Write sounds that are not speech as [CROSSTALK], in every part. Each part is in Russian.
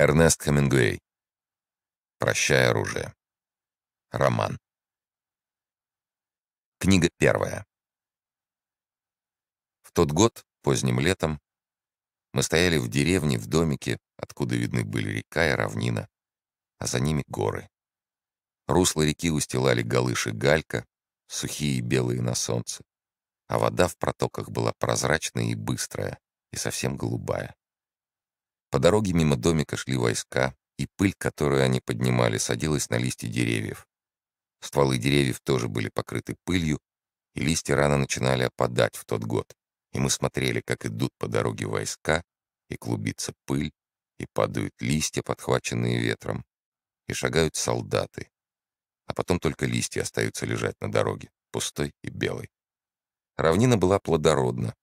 Эрнест Хемингуэй. «Прощай оружие». Роман. Книга первая. В тот год, поздним летом, мы стояли в деревне, в домике, откуда видны были река и равнина, а за ними горы. Русло реки устилали галыши галька, сухие и белые на солнце, а вода в протоках была прозрачная и быстрая, и совсем голубая. По дороге мимо домика шли войска, и пыль, которую они поднимали, садилась на листья деревьев. Стволы деревьев тоже были покрыты пылью, и листья рано начинали опадать в тот год, и мы смотрели, как идут по дороге войска, и клубится пыль, и падают листья, подхваченные ветром, и шагают солдаты. А потом только листья остаются лежать на дороге, пустой и белой. Равнина была плодородна,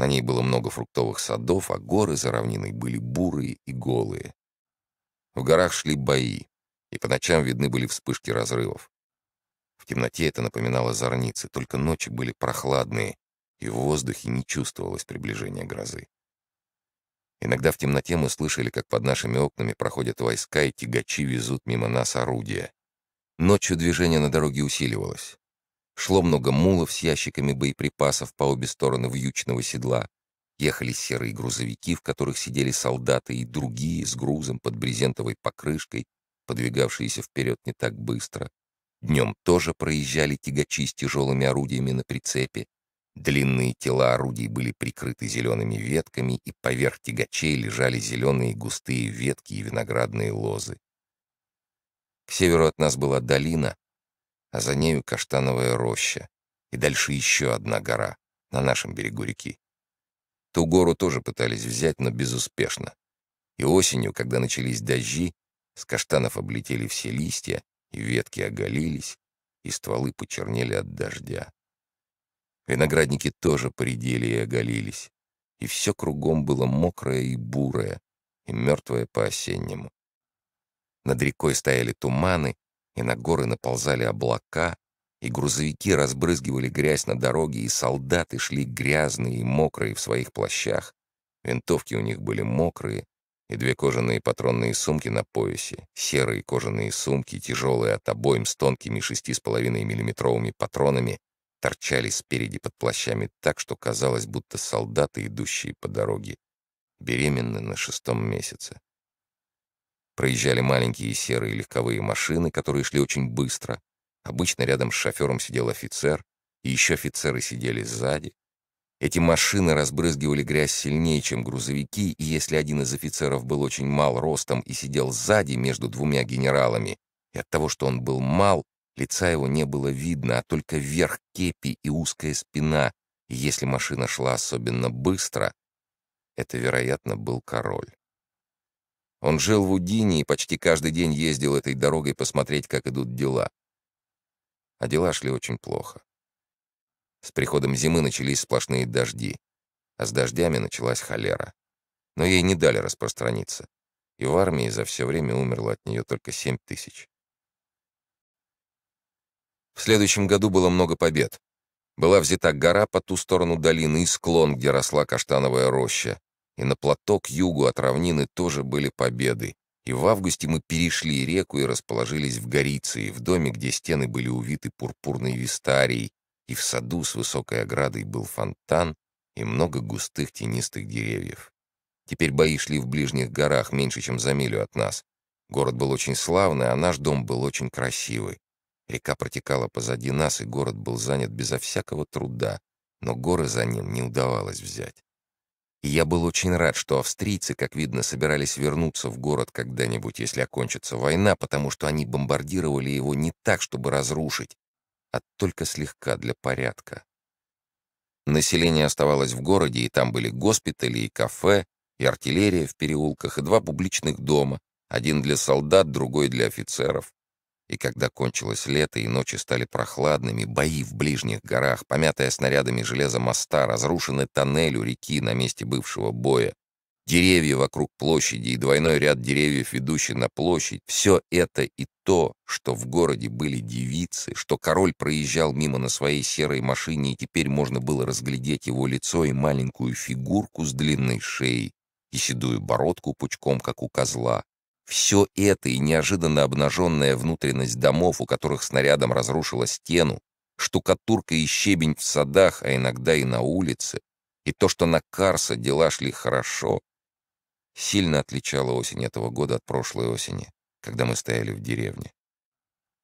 на ней было много фруктовых садов, а горы за равниной были бурые и голые. В горах шли бои, и по ночам видны были вспышки разрывов. В темноте это напоминало зорницы, только ночи были прохладные, и в воздухе не чувствовалось приближения грозы. Иногда в темноте мы слышали, как под нашими окнами проходят войска, и тягачи везут мимо нас орудия. Ночью движение на дороге усиливалось. Шло много мулов с ящиками боеприпасов по обе стороны вьючного седла. Ехали серые грузовики, в которых сидели солдаты и другие с грузом под брезентовой покрышкой, подвигавшиеся вперед не так быстро. Днем тоже проезжали тягачи с тяжелыми орудиями на прицепе. Длинные тела орудий были прикрыты зелеными ветками, и поверх тягачей лежали зеленые густые ветки и виноградные лозы. К северу от нас была долина, а за нею каштановая роща, и дальше еще одна гора на нашем берегу реки. Ту гору тоже пытались взять, но безуспешно. И осенью, когда начались дожди, с каштанов облетели все листья, и ветки оголились, и стволы почернели от дождя. Виноградники тоже поредели и оголились, и все кругом было мокрое и бурое, и мертвое по-осеннему. Над рекой стояли туманы, и на горы наползали облака, и грузовики разбрызгивали грязь на дороге, и солдаты шли грязные и мокрые в своих плащах. Винтовки у них были мокрые, и две кожаные патронные сумки на поясе, серые кожаные сумки, тяжелые от обоим с тонкими 6,5 миллиметровыми патронами, торчали спереди под плащами так, что казалось, будто солдаты, идущие по дороге, беременны на шестом месяце. Проезжали маленькие серые легковые машины, которые шли очень быстро. Обычно рядом с шофером сидел офицер, и еще офицеры сидели сзади. Эти машины разбрызгивали грязь сильнее, чем грузовики, и если один из офицеров был очень мал ростом и сидел сзади между двумя генералами, и от того, что он был мал, лица его не было видно, а только верх кепи и узкая спина, и если машина шла особенно быстро, это, вероятно, был король. Он жил в Удине и почти каждый день ездил этой дорогой посмотреть, как идут дела. А дела шли очень плохо. С приходом зимы начались сплошные дожди, а с дождями началась холера. Но ей не дали распространиться, и в армии за все время умерло от нее только 7 тысяч. В следующем году было много побед. Была взята гора по ту сторону долины и склон, где росла каштановая роща. И на плато к югу от равнины тоже были победы. И в августе мы перешли реку и расположились в Гориции, в доме, где стены были увиты пурпурной вистарией, и в саду с высокой оградой был фонтан и много густых тенистых деревьев. Теперь бои шли в ближних горах, меньше, чем за милю от нас. Город был очень славный, а наш дом был очень красивый. Река протекала позади нас, и город был занят безо всякого труда, но горы за ним не удавалось взять я был очень рад, что австрийцы, как видно, собирались вернуться в город когда-нибудь, если окончится война, потому что они бомбардировали его не так, чтобы разрушить, а только слегка для порядка. Население оставалось в городе, и там были госпитали, и кафе, и артиллерия в переулках, и два публичных дома, один для солдат, другой для офицеров. И когда кончилось лето и ночи стали прохладными, бои в ближних горах, помятая снарядами железа моста, разрушены тоннель у реки на месте бывшего боя, деревья вокруг площади и двойной ряд деревьев, ведущий на площадь, все это и то, что в городе были девицы, что король проезжал мимо на своей серой машине, и теперь можно было разглядеть его лицо и маленькую фигурку с длинной шеей и седую бородку пучком, как у козла, все это и неожиданно обнаженная внутренность домов, у которых снарядом разрушила стену, штукатурка и щебень в садах, а иногда и на улице, и то, что на Карса дела шли хорошо, сильно отличало осень этого года от прошлой осени, когда мы стояли в деревне.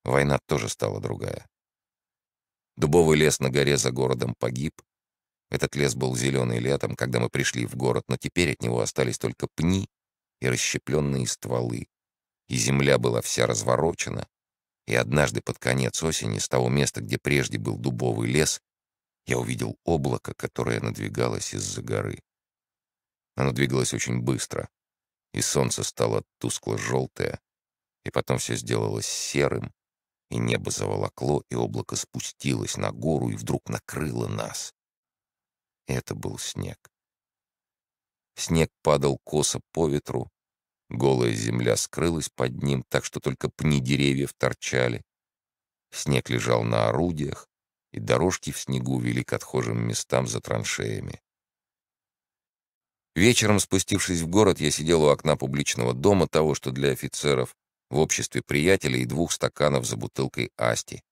Война тоже стала другая. Дубовый лес на горе за городом погиб. Этот лес был зеленый летом, когда мы пришли в город, но теперь от него остались только пни и расщепленные стволы, и земля была вся разворочена, и однажды под конец осени с того места, где прежде был дубовый лес, я увидел облако, которое надвигалось из-за горы. Оно двигалось очень быстро, и солнце стало тускло-желтое, и потом все сделалось серым, и небо заволокло, и облако спустилось на гору, и вдруг накрыло нас. И это был снег. Снег падал косо по ветру. Голая земля скрылась под ним, так что только пни деревьев торчали. Снег лежал на орудиях, и дорожки в снегу вели к отхожим местам за траншеями. Вечером, спустившись в город, я сидел у окна публичного дома того, что для офицеров, в обществе приятелей и двух стаканов за бутылкой асти.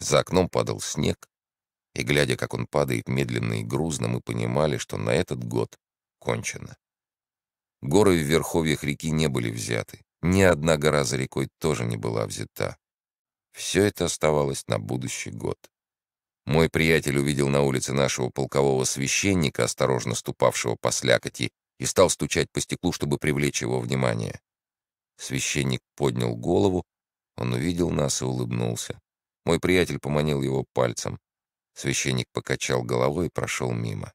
За окном падал снег, и, глядя, как он падает медленно и грузно, мы понимали, что на этот год кончено. Горы в верховьях реки не были взяты. Ни одна гора за рекой тоже не была взята. Все это оставалось на будущий год. Мой приятель увидел на улице нашего полкового священника, осторожно ступавшего по слякоти, и стал стучать по стеклу, чтобы привлечь его внимание. Священник поднял голову, он увидел нас и улыбнулся. Мой приятель поманил его пальцем. Священник покачал головой и прошел мимо.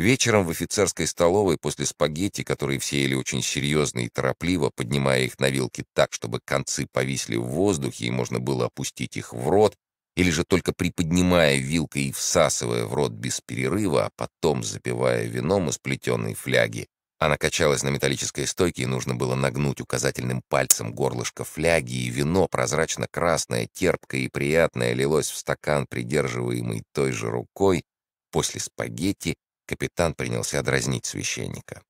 Вечером в офицерской столовой после спагетти, которые все ели очень серьезно и торопливо, поднимая их на вилки так, чтобы концы повисли в воздухе и можно было опустить их в рот, или же только приподнимая вилкой и всасывая в рот без перерыва, а потом запивая вином из плетеной фляги, она качалась на металлической стойке, и нужно было нагнуть указательным пальцем горлышко фляги, и вино, прозрачно-красное, терпкое и приятное, лилось в стакан, придерживаемый той же рукой, после спагетти капитан принялся дразнить священника.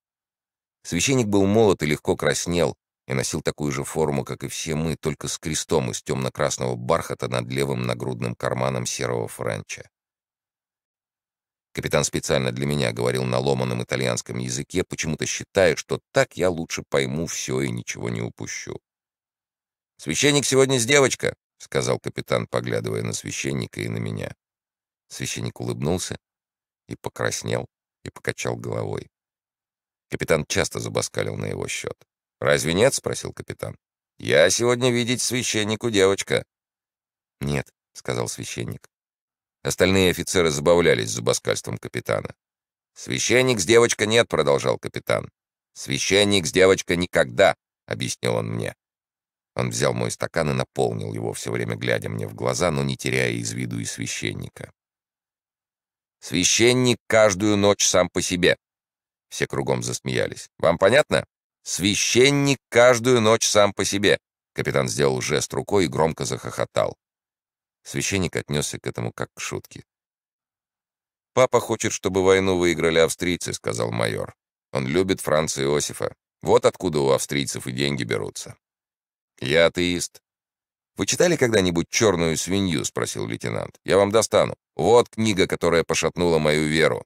Священник был молод и легко краснел, и носил такую же форму, как и все мы, только с крестом из темно-красного бархата над левым нагрудным карманом серого франча. Капитан специально для меня говорил на ломаном итальянском языке, почему-то считая, что так я лучше пойму все и ничего не упущу. «Священник сегодня с девочкой, сказал капитан, поглядывая на священника и на меня. Священник улыбнулся, и покраснел, и покачал головой. Капитан часто забаскалил на его счет. «Разве нет?» — спросил капитан. «Я сегодня видеть священнику девочка». «Нет», — сказал священник. Остальные офицеры забавлялись забаскальством капитана. «Священник с девочка нет», — продолжал капитан. «Священник с девочка никогда», — объяснил он мне. Он взял мой стакан и наполнил его, все время глядя мне в глаза, но не теряя из виду и священника. Священник каждую ночь сам по себе». Все кругом засмеялись. «Вам понятно? Священник каждую ночь сам по себе». Капитан сделал жест рукой и громко захохотал. Священник отнесся к этому как к шутке. «Папа хочет, чтобы войну выиграли австрийцы», — сказал майор. «Он любит Франца Иосифа. Вот откуда у австрийцев и деньги берутся». «Я атеист. «Вы читали когда-нибудь «Черную свинью»?» — спросил лейтенант. «Я вам достану. Вот книга, которая пошатнула мою веру».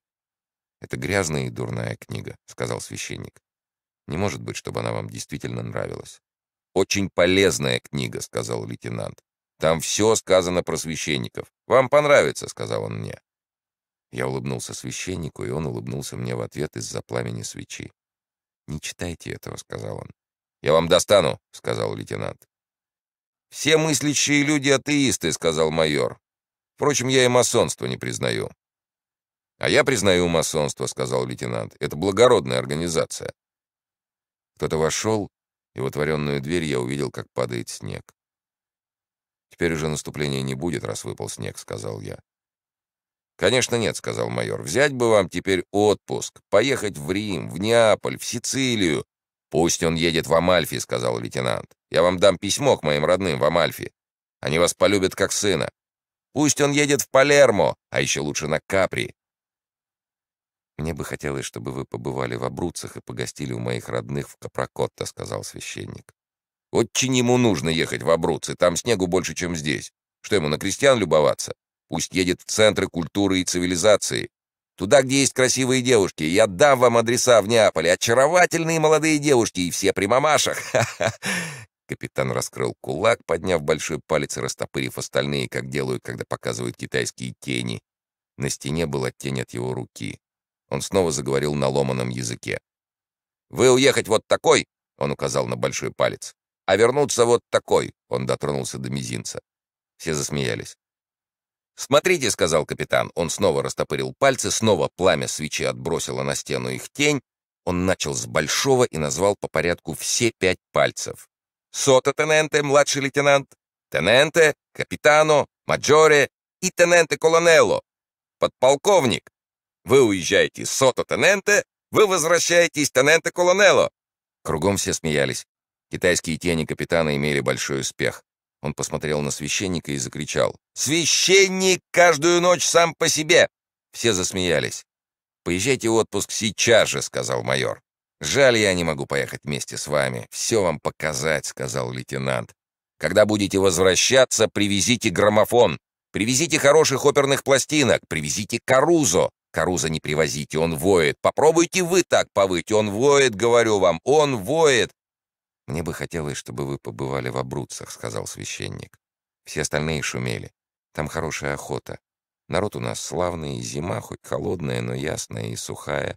«Это грязная и дурная книга», — сказал священник. «Не может быть, чтобы она вам действительно нравилась». «Очень полезная книга», — сказал лейтенант. «Там все сказано про священников. Вам понравится», — сказал он мне. Я улыбнулся священнику, и он улыбнулся мне в ответ из-за пламени свечи. «Не читайте этого», — сказал он. «Я вам достану», — сказал лейтенант. «Все мыслящие люди — атеисты», — сказал майор. «Впрочем, я и масонство не признаю». «А я признаю масонство», — сказал лейтенант. «Это благородная организация». Кто-то вошел, и в отворенную дверь я увидел, как падает снег. «Теперь уже наступления не будет, раз выпал снег», — сказал я. «Конечно нет», — сказал майор. «Взять бы вам теперь отпуск, поехать в Рим, в Неаполь, в Сицилию». «Пусть он едет в Амальфи», — сказал лейтенант. Я вам дам письмо к моим родным в Амальфи. Они вас полюбят как сына. Пусть он едет в Палермо, а еще лучше на Капри. «Мне бы хотелось, чтобы вы побывали в Абруцах и погостили у моих родных в Капракотто», — сказал священник. «Очень ему нужно ехать в Абруцы, там снегу больше, чем здесь. Что ему, на крестьян любоваться? Пусть едет в центры культуры и цивилизации. Туда, где есть красивые девушки. Я дам вам адреса в Неаполе. Очаровательные молодые девушки и все при мамашах. [LAUGHS] Капитан раскрыл кулак, подняв большой палец и растопырив остальные, как делают, когда показывают китайские тени. На стене была тень от его руки. Он снова заговорил на ломаном языке. «Вы уехать вот такой?» — он указал на большой палец. «А вернуться вот такой?» — он дотронулся до мизинца. Все засмеялись. «Смотрите», — сказал капитан. Он снова растопырил пальцы, снова пламя свечи отбросило на стену их тень. Он начал с большого и назвал по порядку все пять пальцев сото-тененте, младший лейтенант, тененте, капитано, маджоре и тененте-колонелло, подполковник. Вы уезжаете сото-тененте, вы возвращаетесь тененте-колонелло. Кругом все смеялись. Китайские тени капитана имели большой успех. Он посмотрел на священника и закричал. «Священник каждую ночь сам по себе!» Все засмеялись. «Поезжайте в отпуск сейчас же», — сказал майор. «Жаль, я не могу поехать вместе с вами. Все вам показать», — сказал лейтенант. «Когда будете возвращаться, привезите граммофон. Привезите хороших оперных пластинок. Привезите Карузо. Карузо не привозите, он воет. Попробуйте вы так повыть. Он воет, говорю вам, он воет». «Мне бы хотелось, чтобы вы побывали в Обруцах, сказал священник. «Все остальные шумели. Там хорошая охота. Народ у нас славный, зима хоть холодная, но ясная и сухая.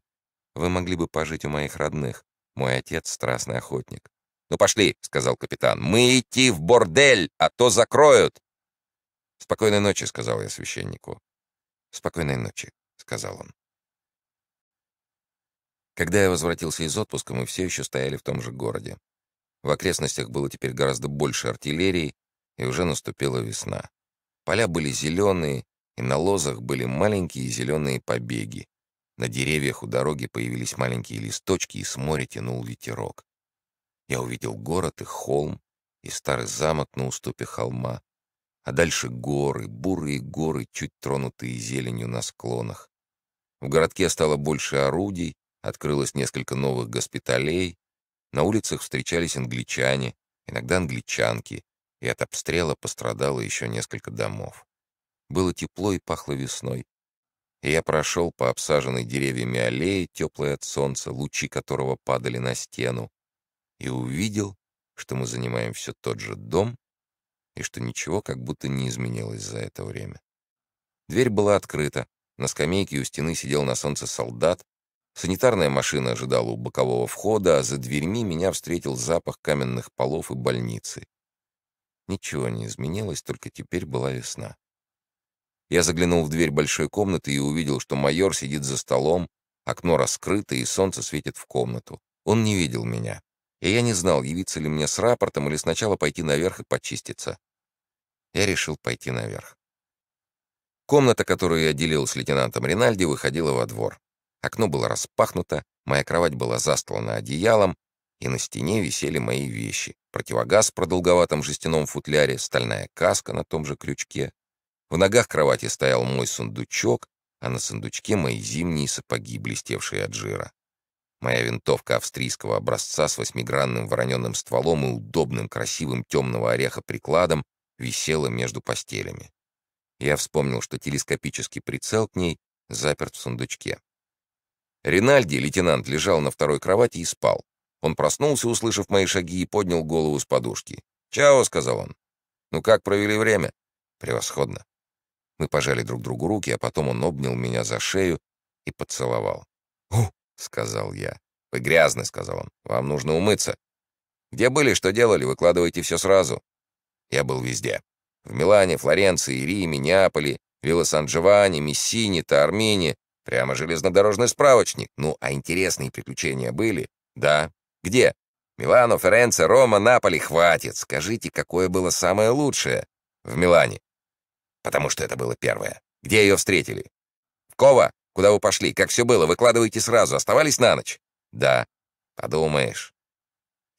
Вы могли бы пожить у моих родных. Мой отец — страстный охотник». «Ну пошли», — сказал капитан. «Мы идти в бордель, а то закроют». «Спокойной ночи», — сказал я священнику. «Спокойной ночи», — сказал он. Когда я возвратился из отпуска, мы все еще стояли в том же городе. В окрестностях было теперь гораздо больше артиллерии, и уже наступила весна. Поля были зеленые, и на лозах были маленькие зеленые побеги. На деревьях у дороги появились маленькие листочки, и с моря тянул ветерок. Я увидел город и холм, и старый замок на уступе холма, а дальше горы, бурые горы, чуть тронутые зеленью на склонах. В городке стало больше орудий, открылось несколько новых госпиталей, на улицах встречались англичане, иногда англичанки, и от обстрела пострадало еще несколько домов. Было тепло и пахло весной. Я прошел по обсаженной деревьями аллее, теплой от солнца, лучи которого падали на стену, и увидел, что мы занимаем все тот же дом и что ничего как будто не изменилось за это время. Дверь была открыта, на скамейке у стены сидел на солнце солдат, санитарная машина ожидала у бокового входа, а за дверьми меня встретил запах каменных полов и больницы. Ничего не изменилось, только теперь была весна. Я заглянул в дверь большой комнаты и увидел, что майор сидит за столом, окно раскрыто и солнце светит в комнату. Он не видел меня. И я не знал, явиться ли мне с рапортом или сначала пойти наверх и почиститься. Я решил пойти наверх. Комната, которую я делил с лейтенантом Ринальди, выходила во двор. Окно было распахнуто, моя кровать была застлана одеялом, и на стене висели мои вещи. Противогаз в продолговатом жестяном футляре, стальная каска на том же крючке, в ногах кровати стоял мой сундучок, а на сундучке мои зимние сапоги, блестевшие от жира. Моя винтовка австрийского образца с восьмигранным вороненным стволом и удобным красивым темного ореха прикладом висела между постелями. Я вспомнил, что телескопический прицел к ней заперт в сундучке. Ринальди, лейтенант, лежал на второй кровати и спал. Он проснулся, услышав мои шаги, и поднял голову с подушки. «Чао», — сказал он. «Ну как провели время?» «Превосходно. Мы пожали друг другу руки, а потом он обнял меня за шею и поцеловал. О, сказал я. «Вы грязны», — сказал он. «Вам нужно умыться». «Где были, что делали, выкладывайте все сразу». Я был везде. В Милане, Флоренции, Риме, Неаполе, Вилла-Сан-Джованни, Мессине, Таармине. Прямо железнодорожный справочник. Ну, а интересные приключения были? Да. Где? Милано, Ференце, Рома, Наполи. Хватит. Скажите, какое было самое лучшее? В Милане потому что это было первое. Где ее встретили? В Кова? Куда вы пошли? Как все было? Выкладывайте сразу. Оставались на ночь? Да. Подумаешь.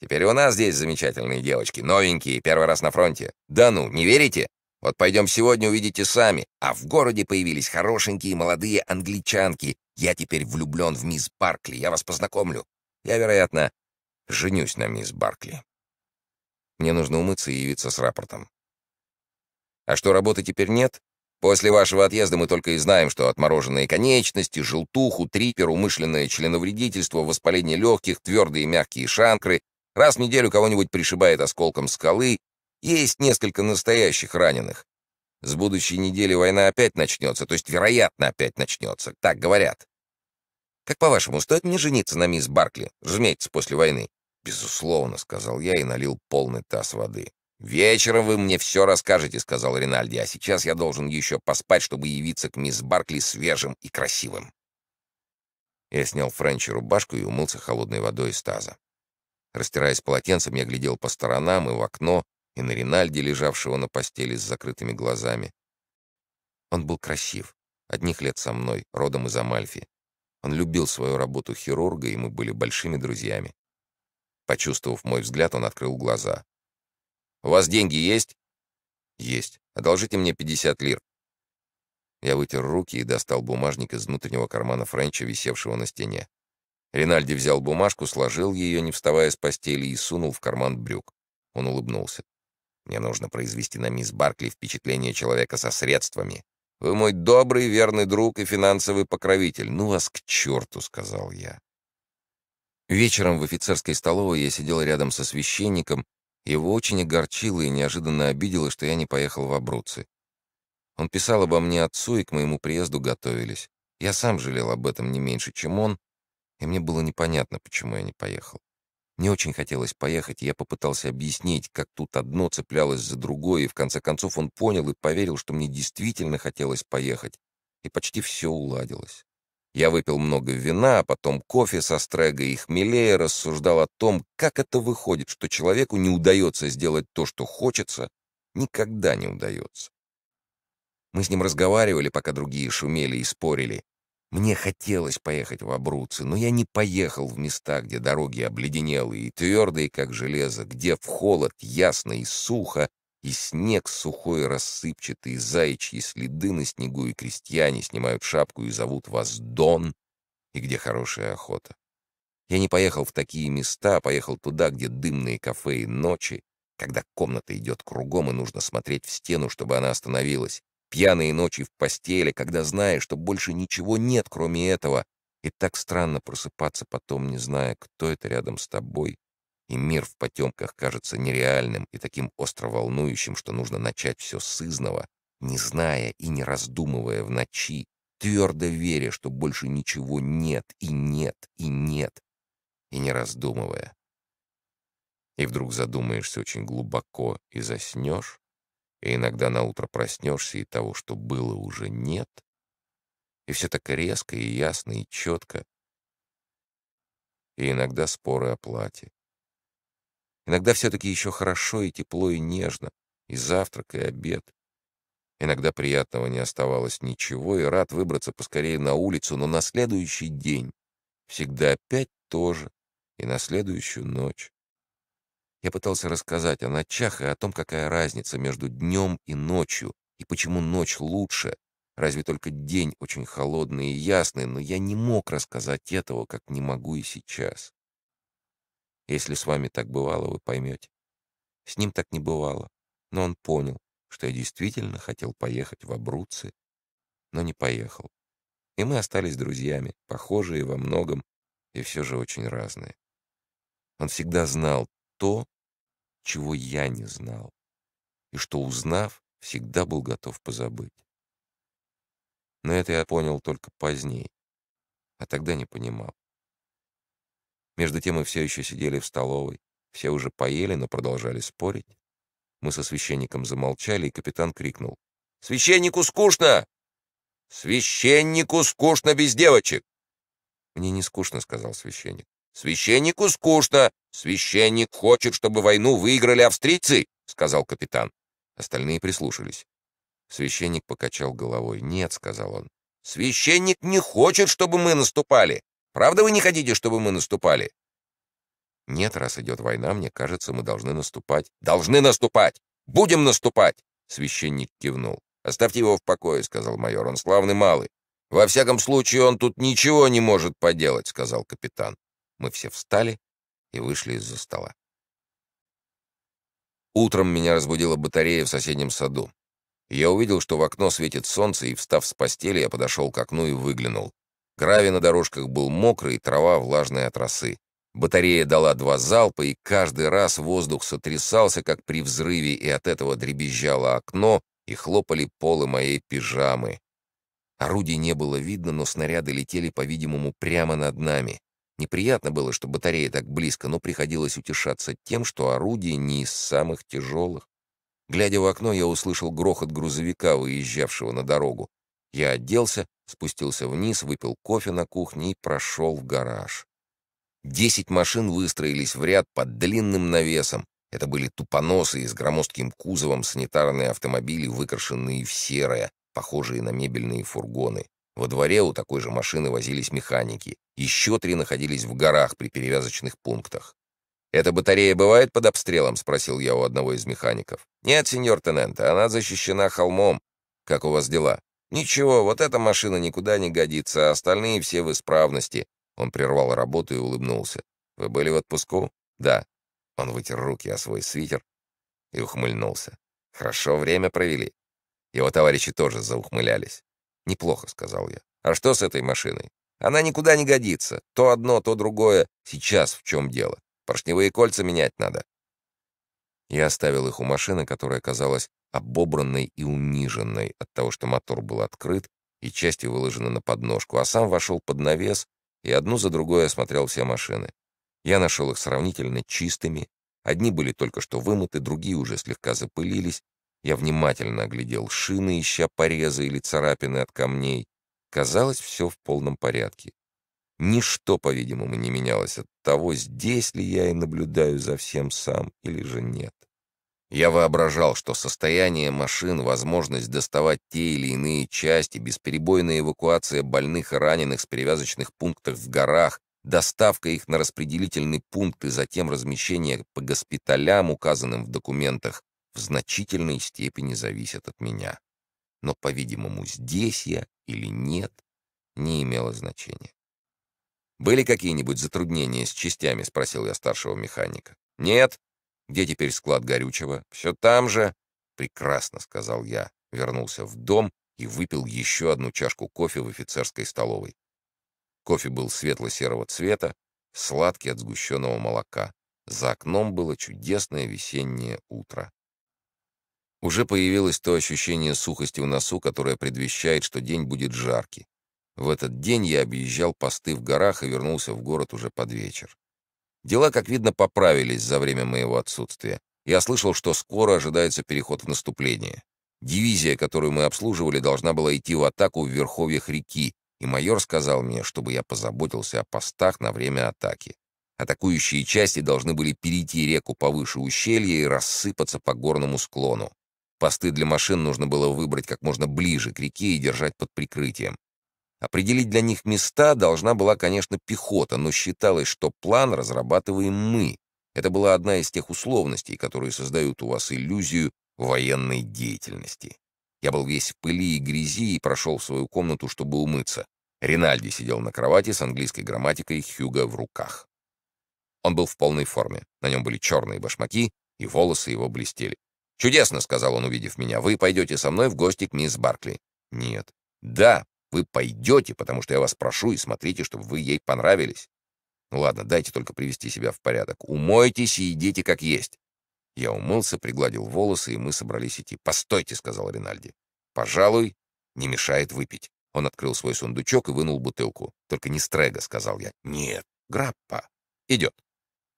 Теперь у нас здесь замечательные девочки, новенькие, первый раз на фронте. Да ну, не верите? Вот пойдем сегодня, увидите сами. А в городе появились хорошенькие молодые англичанки. Я теперь влюблен в мисс Баркли, я вас познакомлю. Я, вероятно, женюсь на мисс Баркли. Мне нужно умыться и явиться с рапортом. А что, работы теперь нет? После вашего отъезда мы только и знаем, что отмороженные конечности, желтуху, трипер, умышленное членовредительство, воспаление легких, твердые и мягкие шанкры. Раз в неделю кого-нибудь пришибает осколком скалы. Есть несколько настоящих раненых. С будущей недели война опять начнется, то есть, вероятно, опять начнется. Так говорят. Как по-вашему, стоит мне жениться на мисс Баркли? Разумеется, после войны. Безусловно, сказал я и налил полный таз воды. «Вечером вы мне все расскажете», — сказал Ринальди, «а сейчас я должен еще поспать, чтобы явиться к мисс Баркли свежим и красивым». Я снял Френча рубашку и умылся холодной водой из таза. Растираясь полотенцем, я глядел по сторонам и в окно, и на Ринальди, лежавшего на постели с закрытыми глазами. Он был красив, одних лет со мной, родом из Амальфи. Он любил свою работу хирурга, и мы были большими друзьями. Почувствовав мой взгляд, он открыл глаза. «У вас деньги есть?» «Есть. Одолжите мне 50 лир». Я вытер руки и достал бумажник из внутреннего кармана Френча, висевшего на стене. Ринальди взял бумажку, сложил ее, не вставая с постели, и сунул в карман брюк. Он улыбнулся. «Мне нужно произвести на мисс Баркли впечатление человека со средствами. Вы мой добрый, верный друг и финансовый покровитель. Ну вас к черту!» — сказал я. Вечером в офицерской столовой я сидел рядом со священником его очень огорчило и неожиданно обидело, что я не поехал в Абруцци. Он писал обо мне отцу и к моему приезду готовились. Я сам жалел об этом не меньше, чем он, и мне было непонятно, почему я не поехал. Мне очень хотелось поехать, и я попытался объяснить, как тут одно цеплялось за другое, и в конце концов он понял и поверил, что мне действительно хотелось поехать, и почти все уладилось. Я выпил много вина, а потом кофе со стрега и хмелее рассуждал о том, как это выходит, что человеку не удается сделать то, что хочется, никогда не удается. Мы с ним разговаривали, пока другие шумели и спорили. Мне хотелось поехать в Абруцы, но я не поехал в места, где дороги обледенелые и твердые, как железо, где в холод ясно и сухо, и снег сухой рассыпчатый, заячьи следы на снегу, и крестьяне снимают шапку и зовут вас Дон, и где хорошая охота. Я не поехал в такие места, а поехал туда, где дымные кафе и ночи, когда комната идет кругом, и нужно смотреть в стену, чтобы она остановилась. Пьяные ночи в постели, когда знаешь, что больше ничего нет, кроме этого. И так странно просыпаться потом, не зная, кто это рядом с тобой, и мир в потемках кажется нереальным и таким остро волнующим, что нужно начать все с изного, не зная и не раздумывая в ночи, твердо веря, что больше ничего нет и нет и нет, и не раздумывая. И вдруг задумаешься очень глубоко и заснешь, и иногда на утро проснешься и того, что было, уже нет, и все так резко и ясно и четко, и иногда споры о плате Иногда все-таки еще хорошо и тепло, и нежно. И завтрак, и обед. Иногда приятного не оставалось ничего, и рад выбраться поскорее на улицу, но на следующий день всегда опять тоже, и на следующую ночь. Я пытался рассказать о ночах и о том, какая разница между днем и ночью, и почему ночь лучше, разве только день очень холодный и ясный, но я не мог рассказать этого, как не могу и сейчас. Если с вами так бывало, вы поймете. С ним так не бывало, но он понял, что я действительно хотел поехать в Абруцци, но не поехал. И мы остались друзьями, похожие во многом и все же очень разные. Он всегда знал то, чего я не знал, и что, узнав, всегда был готов позабыть. Но это я понял только позднее, а тогда не понимал. Между тем мы все еще сидели в столовой. Все уже поели, но продолжали спорить. Мы со священником замолчали, и капитан крикнул. «Священнику скучно! Священнику скучно без девочек!» «Мне не скучно», — сказал священник. «Священнику скучно! Священник хочет, чтобы войну выиграли австрийцы!» — сказал капитан. Остальные прислушались. Священник покачал головой. «Нет», — сказал он. «Священник не хочет, чтобы мы наступали. Правда вы не хотите, чтобы мы наступали?» «Нет, раз идет война, мне кажется, мы должны наступать». «Должны наступать! Будем наступать!» Священник кивнул. «Оставьте его в покое», — сказал майор. «Он славный малый». «Во всяком случае, он тут ничего не может поделать», — сказал капитан. Мы все встали и вышли из-за стола. Утром меня разбудила батарея в соседнем саду. Я увидел, что в окно светит солнце, и, встав с постели, я подошел к окну и выглянул. Гравий на дорожках был мокрый, трава влажная от росы. Батарея дала два залпа, и каждый раз воздух сотрясался, как при взрыве, и от этого дребезжало окно, и хлопали полы моей пижамы. Орудий не было видно, но снаряды летели, по-видимому, прямо над нами. Неприятно было, что батарея так близко, но приходилось утешаться тем, что орудие не из самых тяжелых. Глядя в окно, я услышал грохот грузовика, выезжавшего на дорогу. Я оделся спустился вниз, выпил кофе на кухне и прошел в гараж. Десять машин выстроились в ряд под длинным навесом. Это были тупоносы с громоздким кузовом, санитарные автомобили, выкрашенные в серое, похожие на мебельные фургоны. Во дворе у такой же машины возились механики. Еще три находились в горах при перевязочных пунктах. «Эта батарея бывает под обстрелом?» — спросил я у одного из механиков. «Нет, сеньор Тененте, она защищена холмом. Как у вас дела?» «Ничего, вот эта машина никуда не годится, а остальные все в исправности». Он прервал работу и улыбнулся. «Вы были в отпуску?» «Да». Он вытер руки о свой свитер и ухмыльнулся. «Хорошо время провели». Его товарищи тоже заухмылялись. «Неплохо», — сказал я. «А что с этой машиной? Она никуда не годится. То одно, то другое. Сейчас в чем дело? Поршневые кольца менять надо». Я оставил их у машины, которая, казалось, обобранной и униженной от того, что мотор был открыт и частью выложена на подножку, а сам вошел под навес и одну за другой осмотрел все машины. Я нашел их сравнительно чистыми, одни были только что вымыты, другие уже слегка запылились. Я внимательно оглядел шины, ища порезы или царапины от камней. Казалось, все в полном порядке. Ничто, по-видимому, не менялось от того, здесь ли я и наблюдаю за всем сам или же нет. Я воображал, что состояние машин, возможность доставать те или иные части, бесперебойная эвакуация больных и раненых с перевязочных пунктов в горах, доставка их на распределительный пункт и затем размещение по госпиталям, указанным в документах, в значительной степени зависят от меня. Но, по-видимому, здесь я или нет, не имело значения. «Были какие-нибудь затруднения с частями?» — спросил я старшего механика. «Нет», где теперь склад горючего? Все там же. Прекрасно, сказал я, вернулся в дом и выпил еще одну чашку кофе в офицерской столовой. Кофе был светло-серого цвета, сладкий от сгущенного молока. За окном было чудесное весеннее утро. Уже появилось то ощущение сухости в носу, которое предвещает, что день будет жаркий. В этот день я объезжал посты в горах и вернулся в город уже под вечер. Дела, как видно, поправились за время моего отсутствия. Я слышал, что скоро ожидается переход в наступление. Дивизия, которую мы обслуживали, должна была идти в атаку в верховьях реки, и майор сказал мне, чтобы я позаботился о постах на время атаки. Атакующие части должны были перейти реку повыше ущелья и рассыпаться по горному склону. Посты для машин нужно было выбрать как можно ближе к реке и держать под прикрытием. Определить для них места должна была, конечно, пехота, но считалось, что план разрабатываем мы. Это была одна из тех условностей, которые создают у вас иллюзию военной деятельности. Я был весь в пыли и грязи и прошел в свою комнату, чтобы умыться. Ринальди сидел на кровати с английской грамматикой Хьюга в руках. Он был в полной форме. На нем были черные башмаки, и волосы его блестели. «Чудесно», — сказал он, увидев меня, — «вы пойдете со мной в гости к мисс Баркли». «Нет». «Да, вы пойдете, потому что я вас прошу, и смотрите, чтобы вы ей понравились. Ну ладно, дайте только привести себя в порядок. Умойтесь и идите как есть. Я умылся, пригладил волосы, и мы собрались идти. «Постойте», — сказал Ринальди. «Пожалуй, не мешает выпить». Он открыл свой сундучок и вынул бутылку. «Только не стрега», — сказал я. «Нет, граппа. Идет».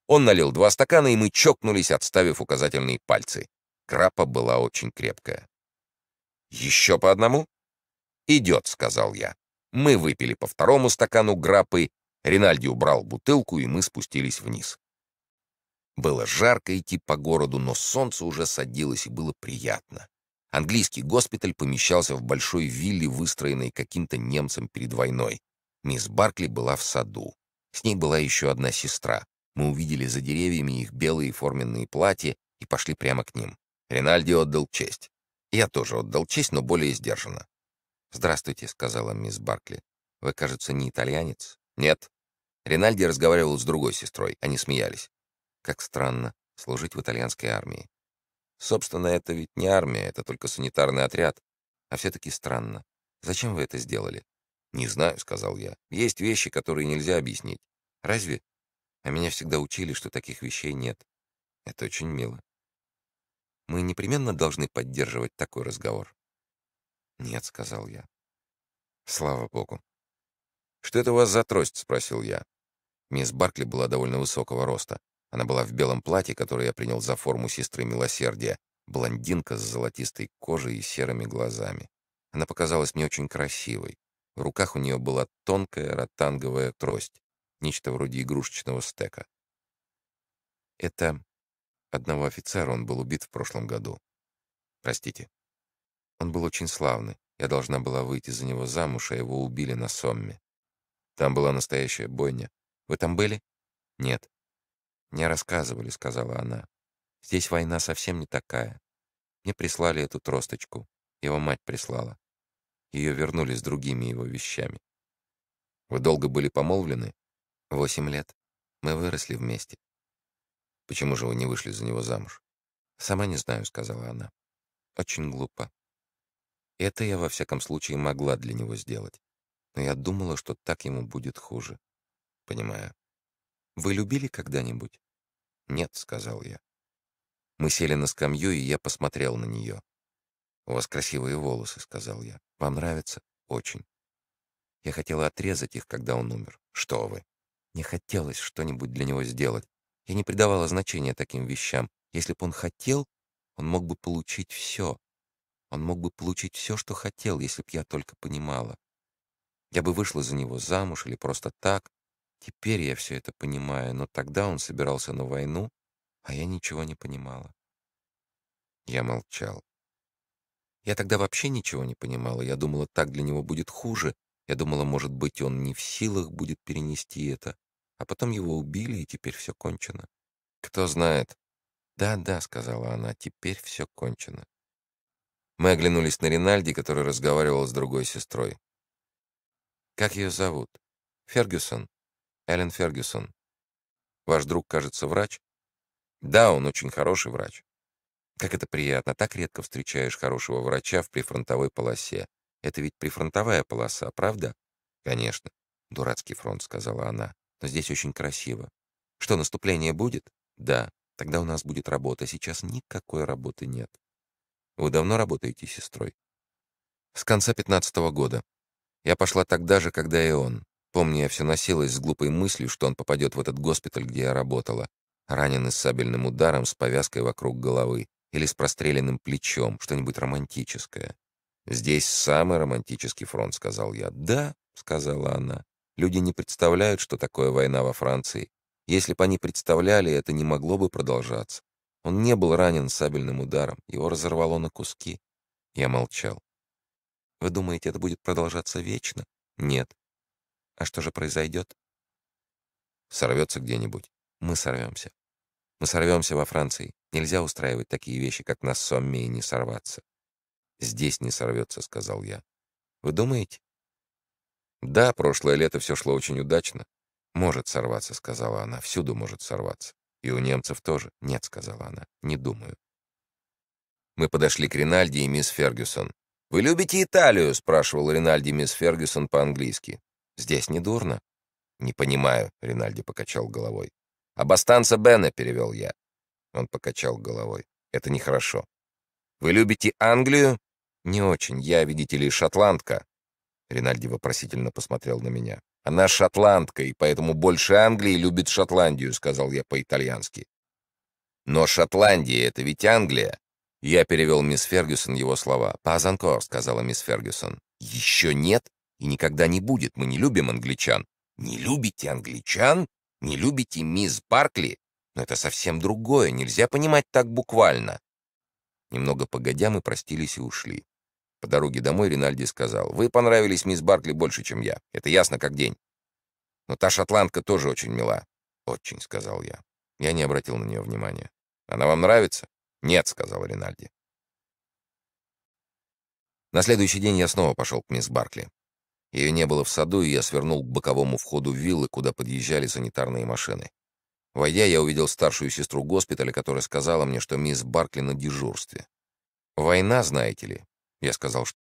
Он налил два стакана, и мы чокнулись, отставив указательные пальцы. Граппа была очень крепкая. «Еще по одному?» «Идет», — сказал я. Мы выпили по второму стакану граппы, Ринальди убрал бутылку, и мы спустились вниз. Было жарко идти по городу, но солнце уже садилось, и было приятно. Английский госпиталь помещался в большой вилле, выстроенной каким-то немцем перед войной. Мисс Баркли была в саду. С ней была еще одна сестра. Мы увидели за деревьями их белые форменные платья и пошли прямо к ним. Ринальди отдал честь. Я тоже отдал честь, но более сдержанно. «Здравствуйте», — сказала мисс Баркли. «Вы, кажется, не итальянец?» «Нет». Ринальди разговаривал с другой сестрой. Они смеялись. «Как странно. Служить в итальянской армии». «Собственно, это ведь не армия, это только санитарный отряд. А все-таки странно. Зачем вы это сделали?» «Не знаю», — сказал я. «Есть вещи, которые нельзя объяснить». «Разве?» «А меня всегда учили, что таких вещей нет». «Это очень мило». «Мы непременно должны поддерживать такой разговор». «Нет», — сказал я. «Слава богу». «Что это у вас за трость?» — спросил я. Мисс Баркли была довольно высокого роста. Она была в белом платье, которое я принял за форму сестры милосердия, блондинка с золотистой кожей и серыми глазами. Она показалась мне очень красивой. В руках у нее была тонкая ротанговая трость, нечто вроде игрушечного стека. Это одного офицера он был убит в прошлом году. Простите. Он был очень славный. Я должна была выйти за него замуж, а его убили на Сомме. Там была настоящая бойня. Вы там были? Нет. «Мне рассказывали», — сказала она. «Здесь война совсем не такая. Мне прислали эту тросточку. Его мать прислала. Ее вернули с другими его вещами». «Вы долго были помолвлены?» «Восемь лет. Мы выросли вместе». «Почему же вы не вышли за него замуж?» «Сама не знаю», — сказала она. «Очень глупо. Это я, во всяком случае, могла для него сделать. Но я думала, что так ему будет хуже. Понимаю. «Вы любили когда-нибудь?» «Нет», — сказал я. Мы сели на скамью, и я посмотрел на нее. «У вас красивые волосы», — сказал я. «Вам нравится?» «Очень». Я хотела отрезать их, когда он умер. «Что вы?» Не хотелось что-нибудь для него сделать. Я не придавала значения таким вещам. Если бы он хотел, он мог бы получить все. Он мог бы получить все, что хотел, если б я только понимала. Я бы вышла за него замуж или просто так. Теперь я все это понимаю, но тогда он собирался на войну, а я ничего не понимала. Я молчал. Я тогда вообще ничего не понимала. Я думала, так для него будет хуже. Я думала, может быть, он не в силах будет перенести это. А потом его убили, и теперь все кончено. Кто знает. «Да-да», — сказала она, — «теперь все кончено». Мы оглянулись на Ринальди, который разговаривал с другой сестрой. «Как ее зовут?» «Фергюсон. Эллен Фергюсон. Ваш друг, кажется, врач?» «Да, он очень хороший врач». «Как это приятно. Так редко встречаешь хорошего врача в прифронтовой полосе. Это ведь прифронтовая полоса, правда?» «Конечно. Дурацкий фронт», — сказала она. «Но здесь очень красиво. Что, наступление будет?» «Да. Тогда у нас будет работа. Сейчас никакой работы нет». Вы давно работаете сестрой? С конца пятнадцатого года. Я пошла тогда же, когда и он. Помню, я все носилась с глупой мыслью, что он попадет в этот госпиталь, где я работала. Раненый сабельным ударом, с повязкой вокруг головы. Или с простреленным плечом, что-нибудь романтическое. «Здесь самый романтический фронт», — сказал я. «Да», — сказала она. «Люди не представляют, что такое война во Франции. Если бы они представляли, это не могло бы продолжаться. Он не был ранен сабельным ударом, его разорвало на куски. Я молчал. «Вы думаете, это будет продолжаться вечно?» «Нет». «А что же произойдет?» «Сорвется где-нибудь». «Мы сорвемся». «Мы сорвемся во Франции. Нельзя устраивать такие вещи, как на Сомме, и не сорваться». «Здесь не сорвется», — сказал я. «Вы думаете?» «Да, прошлое лето все шло очень удачно». «Может сорваться», — сказала она. «Всюду может сорваться». И у немцев тоже. Нет, сказала она. Не думаю. Мы подошли к Ринальди и мисс Фергюсон. «Вы любите Италию?» — спрашивал Ринальди мисс Фергюсон по-английски. «Здесь не дурно». «Не понимаю», — Ринальди покачал головой. «Абастанца Бена», — перевел я. Он покачал головой. «Это нехорошо». «Вы любите Англию?» «Не очень. Я, видите ли, шотландка. Ринальди вопросительно посмотрел на меня. «Она шотландка, и поэтому больше Англии любит Шотландию», — сказал я по-итальянски. «Но Шотландия — это ведь Англия!» Я перевел мисс Фергюсон его слова. «Пазанкор», — сказала мисс Фергюсон. «Еще нет и никогда не будет. Мы не любим англичан». «Не любите англичан? Не любите мисс Баркли? Но это совсем другое. Нельзя понимать так буквально». Немного погодя, мы простились и ушли. По дороге домой Ринальди сказал, «Вы понравились мисс Баркли больше, чем я. Это ясно как день. Но та шотландка тоже очень мила». «Очень», — сказал я. Я не обратил на нее внимания. «Она вам нравится?» «Нет», — сказал Ринальди. На следующий день я снова пошел к мисс Баркли. Ее не было в саду, и я свернул к боковому входу виллы, куда подъезжали санитарные машины. Войдя, я увидел старшую сестру госпиталя, которая сказала мне, что мисс Баркли на дежурстве. Война, знаете ли, я сказал, что.